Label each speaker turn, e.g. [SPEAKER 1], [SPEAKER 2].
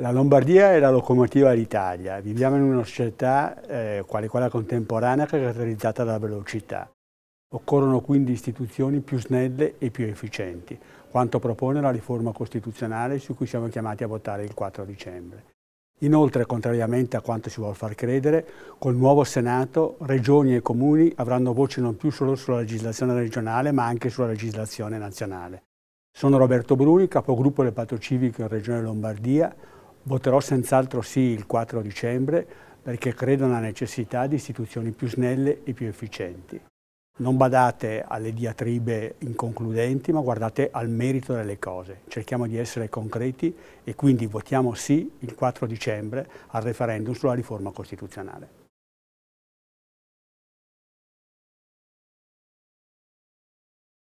[SPEAKER 1] La Lombardia è la locomotiva d'Italia, viviamo in una società eh, quale quella contemporanea caratterizzata dalla velocità. Occorrono quindi istituzioni più snelle e più efficienti, quanto propone la riforma costituzionale su cui siamo chiamati a votare il 4 dicembre. Inoltre, contrariamente a quanto si vuol far credere, col nuovo Senato regioni e comuni avranno voce non più solo sulla legislazione regionale ma anche sulla legislazione nazionale. Sono Roberto Bruni, capogruppo del Patto Civico in Regione Lombardia, Voterò senz'altro sì il 4 dicembre perché credo nella necessità di istituzioni più snelle e più efficienti. Non badate alle diatribe inconcludenti, ma guardate al merito delle cose. Cerchiamo di essere concreti e quindi votiamo sì il 4 dicembre al referendum sulla riforma costituzionale.